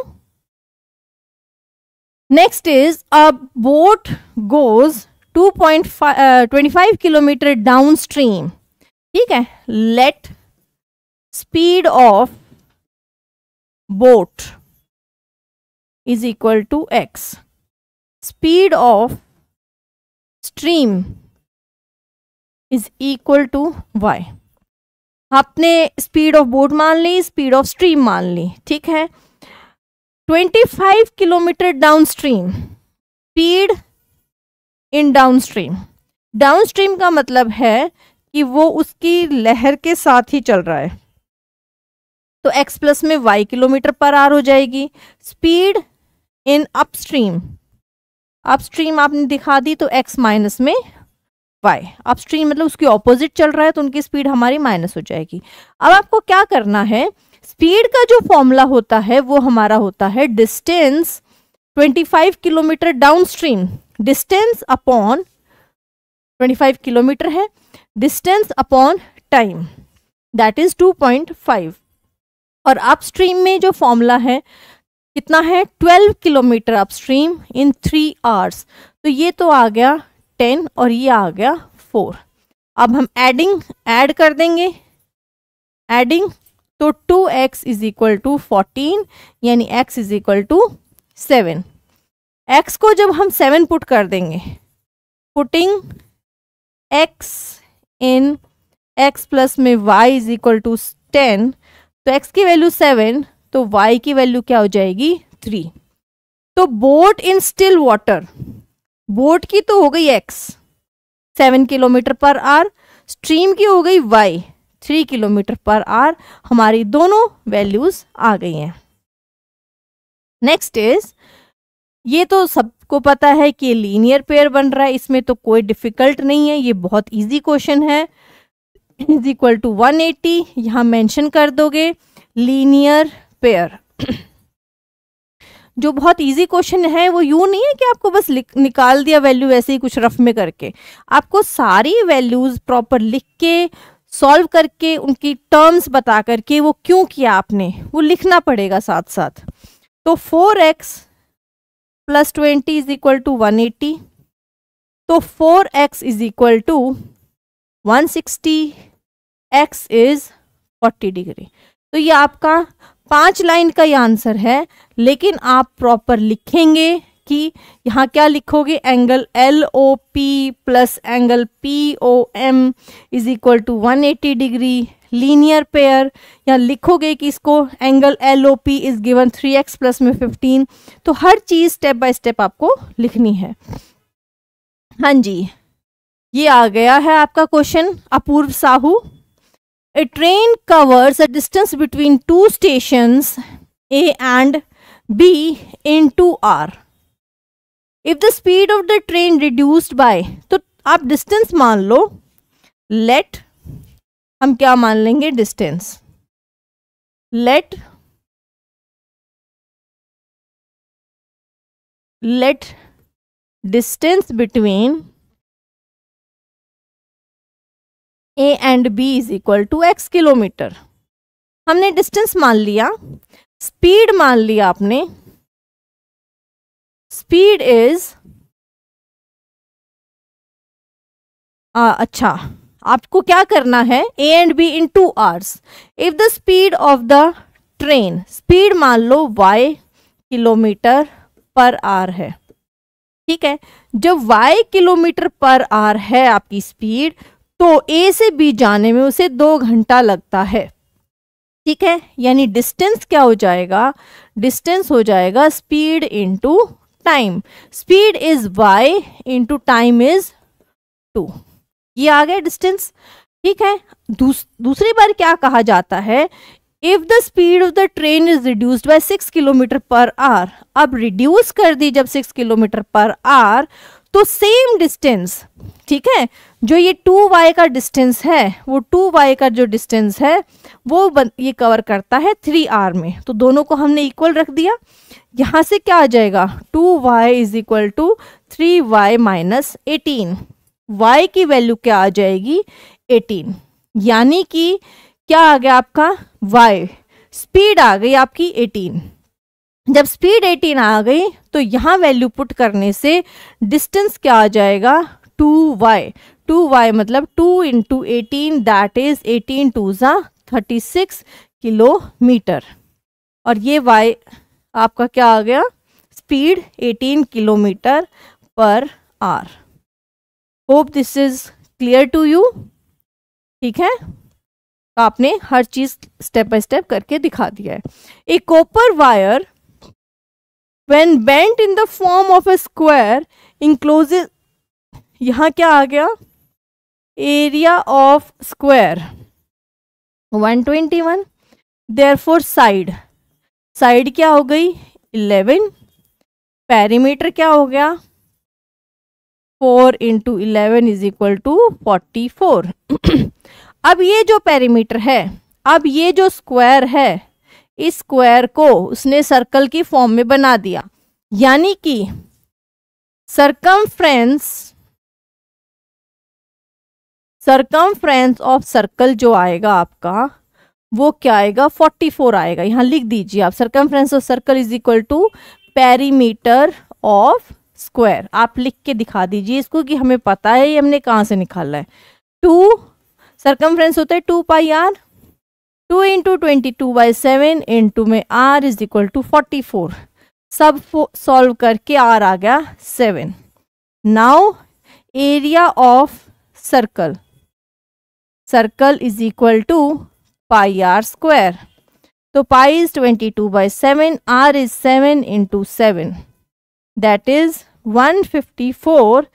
Next is a boat goes 2.5 uh, 25 kilometer downstream. Okay, let speed of boat is equal to x. Speed of stream is equal to y. आपने speed of boat मान ली स्पीड ऑफ स्ट्रीम मान ली ठीक है 25 kilometre downstream speed in downstream downstream का मतलब है कि वो उसकी लहर के साथ ही चल रहा है तो x प्लस में y किलोमीटर पर आर हो जाएगी स्पीड इन अपस्ट्रीम अपस्ट्रीम आपने दिखा दी तो x माइनस में y अपस्ट्रीम मतलब उसकी ऑपोजिट चल रहा है तो उनकी स्पीड हमारी माइनस हो जाएगी अब आपको क्या करना है स्पीड का जो फॉर्मूला होता है वो हमारा होता है distance 25 kilometre downstream distance upon 25 kilometre है distance upon time that is 2.5 और अपस्ट्रीम में जो फॉर्मूला है कितना है 12 kilometre upstream in three hours तो ये तो आ गया 10 और ये आ गया 4 अब हम एडिंग एड add कर देंगे एडिंग तो two x is equal to fourteen यानी x is equal to seven x को जब हम सेवन पुट कर देंगे putting x in x plus में y is equal to ten तो एक्स की वैल्यू सेवन तो वाई की वैल्यू क्या हो जाएगी थ्री तो boat in still water boat की तो हो गई x seven kilometre per hour stream की हो गई y three kilometre per hour हमारी दोनों वैल्यूज़ आ गई हैं नेक्स्ट इज ये तो सबको पता है कि लीनियर पेयर बन रहा है इसमें तो कोई डिफ़िकल्ट नहीं है ये बहुत इजी क्वेश्चन है is equal to one eighty यहां मैंशन कर दोगे लीनियर पेयर जो बहुत इजी क्वेश्चन है वो यू नहीं है कि आपको बस निकाल दिया वैल्यू ऐसे ही कुछ रफ में करके आपको सारी वैल्यूज़ प्रॉपर लिख के सॉल्व करके उनकी टर्म्स बता करके वो क्यों किया आपने वो लिखना पड़ेगा साथ साथ तो four x plus twenty is equal to one eighty तो four x is equal to one sixty x is forty degree तो ये आपका पांच लाइन का ये आंसर है लेकिन आप प्रॉपर लिखेंगे कि यहाँ क्या लिखोगे angle L O P plus angle P O M is equal to one eighty degree linear pair या लिखोगे कि इसको angle L O P is given three x plus में फिफ्टीन तो हर चीज़ स्टेप बाय स्टेप आपको लिखनी है हाँ जी ये आ गया है आपका question Apurva Sahu a train covers a distance between two station A and B in two hour if the speed of the train reduced by तो आप डिस्टेंस मान लो लेट हम क्या मान लेंगे distance let let distance between A and B is equal to x kilometre हमने distance मान लिया स्पीड मान लिया आपने स्पीड इज अच्छा आपको क्या करना है A and B in two hours if the speed of the train speed मान लो वाई किलोमीटर पर आर है ठीक है जब वाई किलोमीटर पर आर है आपकी स्पीड तो ए से बी जाने में उसे दो घंटा लगता है ठीक है यानी डिस्टेंस क्या हो जाएगा डिस्टेंस हो जाएगा speed into time speed is y into time is two ये आ गया डिस्टेंस ठीक है दूस, दूसरी बार क्या कहा जाता है if the speed of the train is reduced by six kilometre per hour अब रिड्यूस कर दी जब सिक्स किलोमीटर पर आवर तो सेम डिस्टेंस ठीक है जो ये टू वाई का डिस्टेंस है वो टू वाई का जो डिस्टेंस है वो बन, ये कवर करता है थ्री आर में तो दोनों को हमने इक्वल रख दिया यहाँ से क्या आ जाएगा two y is equal to three y minus eighteen y की वैल्यू क्या आ जाएगी एटीन यानी कि क्या आ गया आपका वाई स्पीड आ गई आपकी एटीन जब स्पीड 18 आ गई तो यहाँ वैल्यू पुट करने से डिस्टेंस क्या आ जाएगा टू वाई टू वाई मतलब two into eighteen that is eighteen two ज़ा थर्टी सिक्स किलोमीटर और ये वाई आपका क्या आ गया speed 18 kilometre per hour hope this is clear to you ठीक है आपने हर चीज़ स्टेप बाय स्टेप करके दिखा दिया है एक copper wire when bent in the form of a square encloses यहाँ क्या आ गया area of square 121 four side side क्या हो गई 11 पैरीमीटर क्या हो गया 4 into eleven is equal to forty four अब ये जो पैरीमीटर है अब ये जो स्क्वायर है इस स्क्वायर को उसने सर्कल की फॉर्म में बना दिया यानी कि सर्कम फ्रेंस ऑफ सर्कल जो आएगा आपका वो क्या आएगा 44 आएगा यहाँ लिख दीजिए आप फ्रेंस of circle is equal to perimeter of square आप लिख के दिखा दीजिए इसको कि हमें पता है ये हमने कहां से निकाला है टू सर्कमफ्रेंस होता है two pi r two into twenty two by seven into में r is equal to forty four सब सॉल्व करके आर आ गया seven now area of circle circle is equal to pi r square तो pi is twenty two by seven r is seven into seven that is one fifty four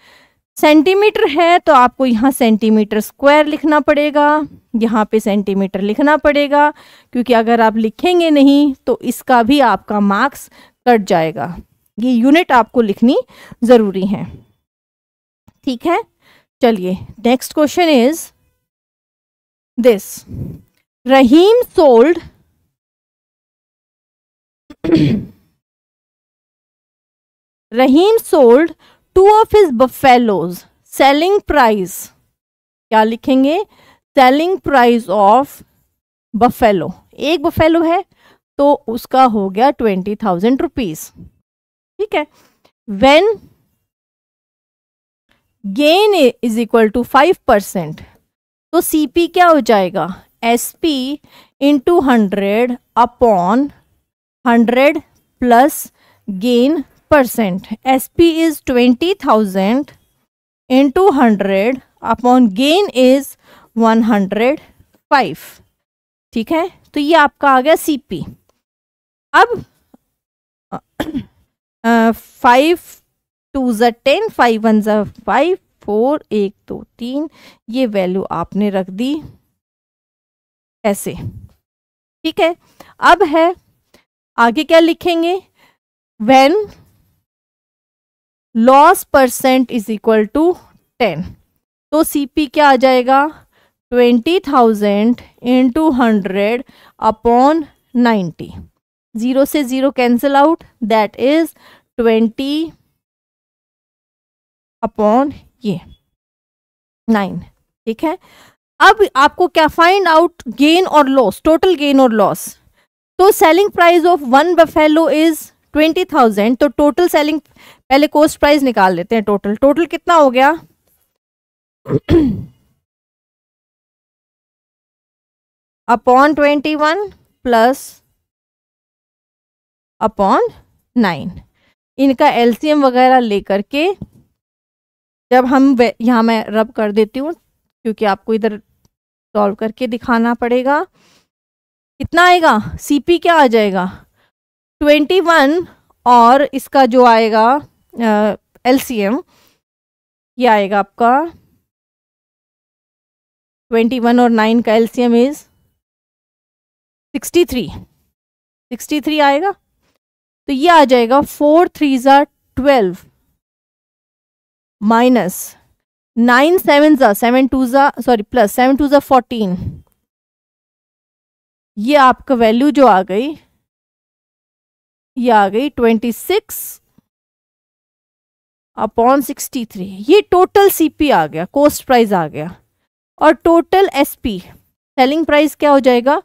centimetre है तो आपको यहाँ centimetre square लिखना पड़ेगा यहाँ पे centimetre लिखना पड़ेगा क्योंकि अगर आप लिखेंगे नहीं तो इसका भी आपका मार्क्स कट जाएगा ये यूनिट आपको लिखनी ज़रूरी है ठीक है चलिए next question is this Rahim sold *coughs* Rahim sold two of his buffaloes selling price क्या लिखेंगे सेलिंग प्राइस ऑफ बफेलो एक बफेलो है तो उसका हो गया ट्वेंटी थाउजेंड रुपीज ठीक है when gain is equal to five percent तो सीपी क्या हो जाएगा S P two hundred upon hundred plus gain percent S P is twenty thousand in two hundred upon gain is one hundred five ठीक है तो ये आपका आ गया सी पी अब फाइव टू ज टेन फाइव वन जो फाइव फोर एक दो तीन ये वैल्यू आपने रख दी ऐसे ठीक है अब है आगे क्या लिखेंगे when loss percent is equal to ten तो सीपी क्या आ जाएगा twenty thousand into hundred upon ninety zero से zero cancel out that is twenty upon ये नाइन ठीक है अब आपको क्या फाइंड आउट गेन और लॉस टोटल गेन और लॉस तो selling price of one buffalo is twenty thousand तो टोटल सेलिंग पहले कोस्ट प्राइस निकाल लेते हैं टोटल टोटल कितना हो गया upon twenty one plus upon nine इनका एलसीएम वगैरह लेकर के जब हम यहाँ मैं रब कर देती हूँ क्योंकि आपको इधर सॉल्व करके दिखाना पड़ेगा कितना आएगा सीपी क्या आ जाएगा ट्वेंटी वन और इसका जो आएगा एल सी एम ये आएगा आपका ट्वेंटी वन और नाइन का L C M is sixty three sixty three आएगा तो ये आ जाएगा फोर थ्री ज़ा ट्वेल्व माइनस नाइन सेवन ज़ा सेवन टू ज़ा सॉरी प्लस सेवन टू ज़ा फोर्टीन ये आपका वैल्यू जो आ गई ये आ गई twenty six upon sixty three ये टोटल सीपी आ गया कोस्ट प्राइस आ गया और टोटल एसपी सेलिंग प्राइस क्या हो जाएगा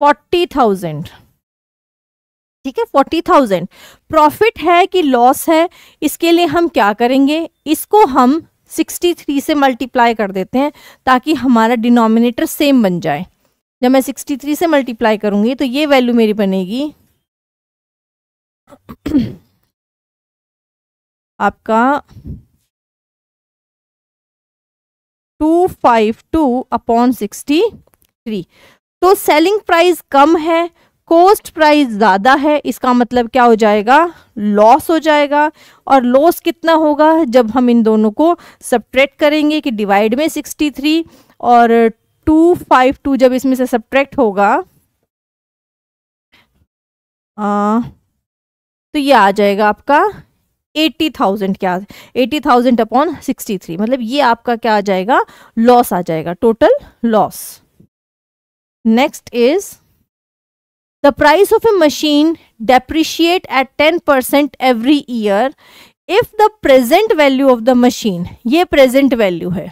फोर्टी थाउजेंड ठीक है फोर्टी थाउजेंड प्रॉफिट है कि लॉस है इसके लिए हम क्या करेंगे इसको हम सिक्सटी थ्री से मल्टीप्लाई कर देते हैं ताकि हमारा डिनोमिनेटर सेम बन जाए जब मैं सिक्सटी थ्री से मल्टीप्लाई करूंगी तो ये वैल्यू मेरी बनेगी आपका two five two upon sixty three तो सेलिंग प्राइस कम है कोस्ट प्राइस ज़्यादा है इसका मतलब क्या हो जाएगा लॉस हो जाएगा और लॉस कितना होगा जब हम इन दोनों को सब्ट्रैक्ट करेंगे कि डिवाइड में सिक्सटी थ्री और टू फाइव टू जब इसमें से सब्ट्रैक्ट होगा आ, तो ये आ जाएगा आपका एट्टी थाउजेंड क्या eighty thousand upon sixty three मतलब ये आपका क्या आ जाएगा लॉस आ जाएगा total loss next is the price of a machine depreciate at ten percent every year if the present value of the machine ये प्रेजेंट वैल्यू है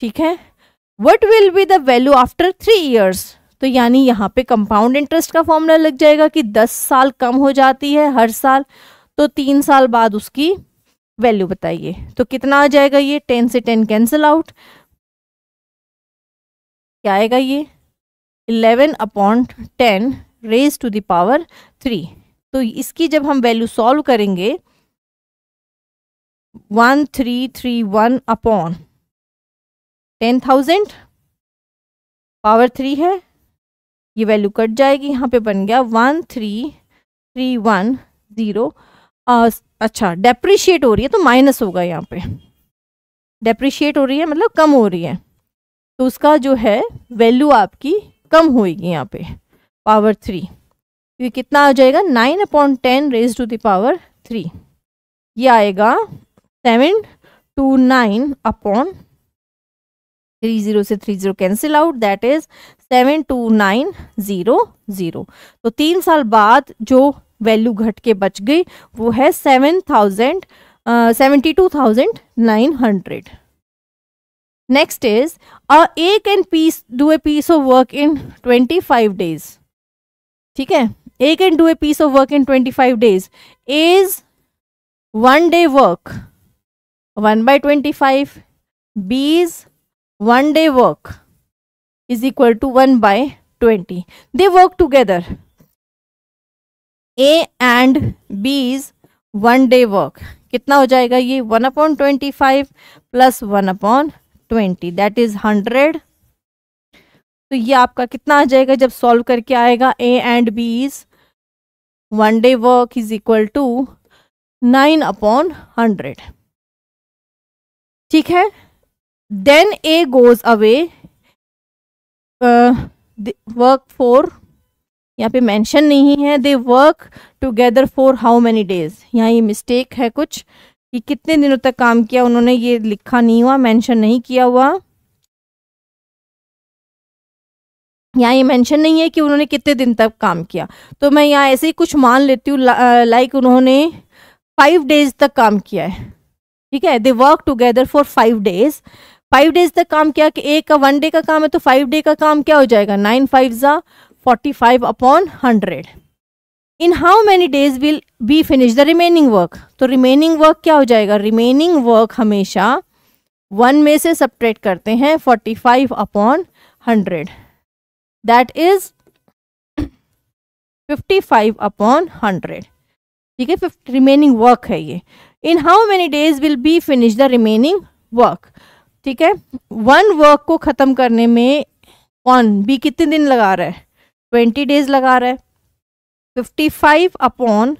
ठीक है what will be the value after three years तो यानी यहाँ पे compound interest का formula लग जाएगा कि दस साल कम हो जाती है हर साल तो तीन साल बाद उसकी वैल्यू बताइए तो कितना आ जाएगा ये टेन से टेन कैंसिल आउट क्या आएगा ये eleven upon ten raise to the power three तो इसकी जब हम वैल्यू सॉल्व करेंगे one three three one upon ten thousand power three है ये वैल्यू कट जाएगी यहाँ पे बन गया one three three one zero अच्छा डेप्रिशिएट हो रही है तो माइनस होगा यहाँ पे डेप्रिशिएट हो रही है मतलब कम हो रही है तो उसका जो है वैल्यू आपकी कम होएगी यहाँ पे पावर थ्री ये कितना आ जाएगा nine upon ten raise to the power three ये आएगा seven two nine upon three zero से three zero cancel out that is seven two nine zero zero तो तीन साल बाद जो वैल्यू घट के बच गई वो है seven thousand seventy two thousand nine hundred next is a A can piece do a piece of work in twenty five days ठीक है A can do a piece of work in twenty five days is one day work one by twenty five B is one day work is equal to one by twenty they work together A and B is one day work कितना हो जाएगा ये one upon twenty five plus one upon twenty that is hundred तो ये आपका कितना आ जाएगा जब सॉल्व करके आएगा A and B is one day work is equal to nine upon hundred ठीक है then A goes away work for यहाँ पे मेंशन नहीं है they work together for how many days यहाँ ये मिस्टेक है कुछ कि कितने दिनों तक काम किया उन्होंने ये लिखा नहीं हुआ मेंशन नहीं किया हुआ यहाँ ये मेंशन नहीं है कि उन्होंने कितने दिन तक काम किया तो मैं यहाँ ऐसे ही कुछ मान लेती हूँ लाइक उन्होंने फाइव डेज तक काम किया है ठीक है they work together for five days five days तक काम किया कि एक का वन डे का काम है तो फाइव डे का काम क्या हो जाएगा नाइन फाइव ज़ा forty five upon hundred in how many days will be finish the remaining work तो रिमेनिंग वर्क क्या हो जाएगा रिमेनिंग वर्क हमेशा वन में से सब्ट्रैक्ट करते हैं forty five upon hundred that is fifty five upon hundred ठीक है रिमेनिंग वर्क है ये in how many days will be finish the remaining work ठीक है वन वर्क को ख़त्म करने में ऑन बी कितने दिन लगा रहा है ट्वेंटी डेज लगा रहा है fifty five upon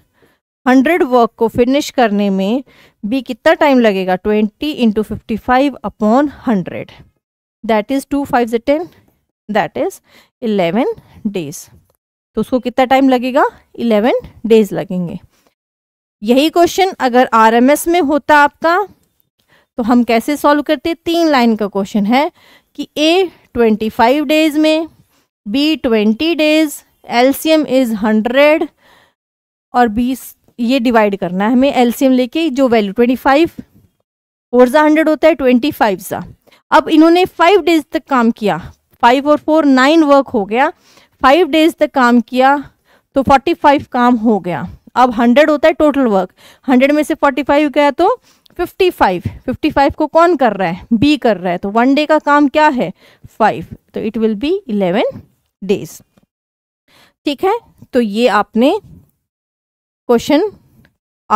hundred work को फिनिश करने में बी कितना टाइम लगेगा twenty into fifty five upon hundred that is two five ten that is eleven days तो उसको कितना टाइम लगेगा इलेवन डेज लगेंगे यही क्वेश्चन अगर आर में होता आपका तो हम कैसे सॉल्व करते तीन लाइन का क्वेश्चन है कि ए ट्वेंटी फाइव डेज में B twenty days LCM is hundred और बी ये डिवाइड करना है हमें एलसीएम लेके जो वैल्यू ट्वेंटी फाइव फोर सा हंड्रेड होता है ट्वेंटी फाइव सा अब इन्होंने फाइव डेज तक काम किया फाइव और फोर नाइन वर्क हो गया फाइव डेज तक काम किया तो फोर्टी फाइव काम हो गया अब हंड्रेड होता है टोटल वर्क हंड्रेड में से फोर्टी फाइव गया तो फिफ्टी फाइव फिफ्टी फाइव को कौन कर रहा है बी कर रहा है तो वन डे का काम क्या है फाइव तो it will be eleven days ठीक है तो ये आपने question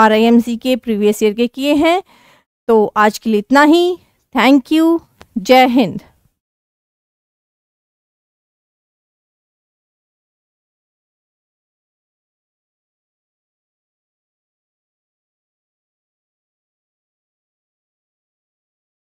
R I M C के प्रीवियस ईयर के किए हैं तो आज के लिए इतना ही थैंक यू जय हिंद